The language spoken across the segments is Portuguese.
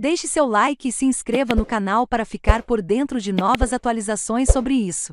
Deixe seu like e se inscreva no canal para ficar por dentro de novas atualizações sobre isso.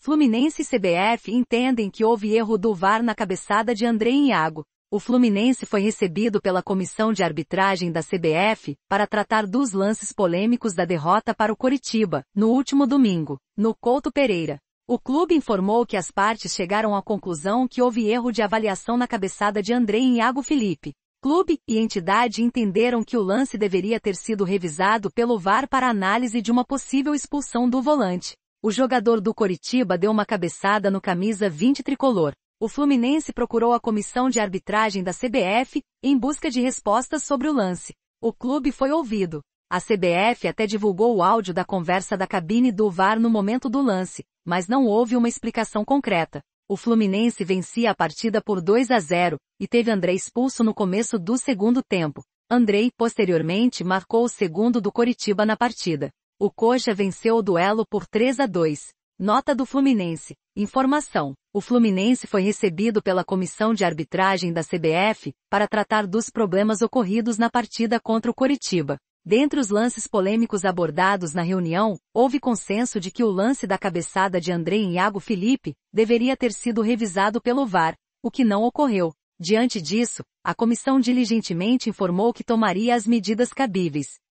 Fluminense e CBF entendem que houve erro do VAR na cabeçada de André Iago. O Fluminense foi recebido pela comissão de arbitragem da CBF para tratar dos lances polêmicos da derrota para o Coritiba, no último domingo, no Couto Pereira. O clube informou que as partes chegaram à conclusão que houve erro de avaliação na cabeçada de André Iago Felipe, Clube e entidade entenderam que o lance deveria ter sido revisado pelo VAR para análise de uma possível expulsão do volante. O jogador do Coritiba deu uma cabeçada no camisa 20 tricolor. O Fluminense procurou a comissão de arbitragem da CBF em busca de respostas sobre o lance. O clube foi ouvido. A CBF até divulgou o áudio da conversa da cabine do VAR no momento do lance, mas não houve uma explicação concreta. O Fluminense vencia a partida por 2 a 0 e teve André expulso no começo do segundo tempo. Andrei, posteriormente, marcou o segundo do Coritiba na partida. O Coxa venceu o duelo por 3 a 2. Nota do Fluminense. Informação. O Fluminense foi recebido pela comissão de arbitragem da CBF para tratar dos problemas ocorridos na partida contra o Coritiba. Dentre os lances polêmicos abordados na reunião, houve consenso de que o lance da cabeçada de André em Iago Felipe deveria ter sido revisado pelo VAR, o que não ocorreu. Diante disso, a comissão diligentemente informou que tomaria as medidas cabíveis.